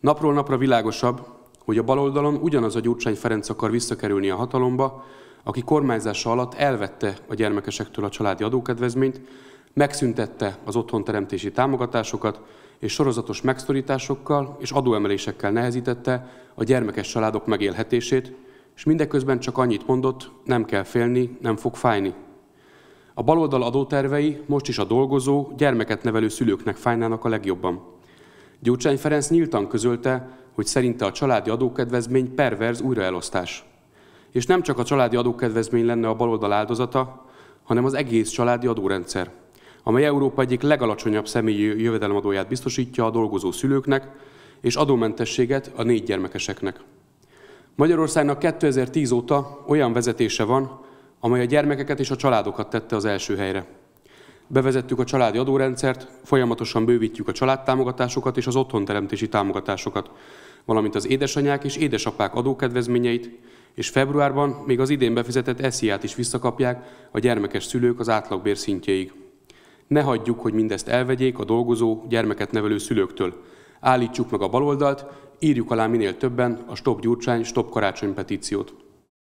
Napról napra világosabb, hogy a baloldalon ugyanaz a Gyurcsány Ferenc akar visszakerülni a hatalomba, aki kormányzása alatt elvette a gyermekesektől a családi adókedvezményt, megszüntette az otthonteremtési támogatásokat, és sorozatos megszorításokkal és adóemelésekkel nehezítette a gyermekes családok megélhetését, és mindeközben csak annyit mondott, nem kell félni, nem fog fájni. A baloldal adótervei most is a dolgozó, gyermeket nevelő szülőknek fájnának a legjobban. Gyurcsány Ferenc nyíltan közölte, hogy szerinte a családi adókedvezmény perverz újraelosztás. És nem csak a családi adókedvezmény lenne a baloldal áldozata, hanem az egész családi adórendszer, amely Európa egyik legalacsonyabb személyi jövedelemadóját biztosítja a dolgozó szülőknek, és adómentességet a négy gyermekeseknek. Magyarországnak 2010 óta olyan vezetése van, amely a gyermekeket és a családokat tette az első helyre. Bevezettük a családi adórendszert, folyamatosan bővítjük a családtámogatásokat és az otthonteremtési támogatásokat, valamint az édesanyák és édesapák adókedvezményeit, és februárban még az idén befizetett esziát is visszakapják a gyermekes szülők az átlagbér szintjéig. Ne hagyjuk, hogy mindezt elvegyék a dolgozó, gyermeket nevelő szülőktől. Állítsuk meg a baloldalt, írjuk alá minél többen a Stop Gyurcsány, Stop Karácsony petíciót.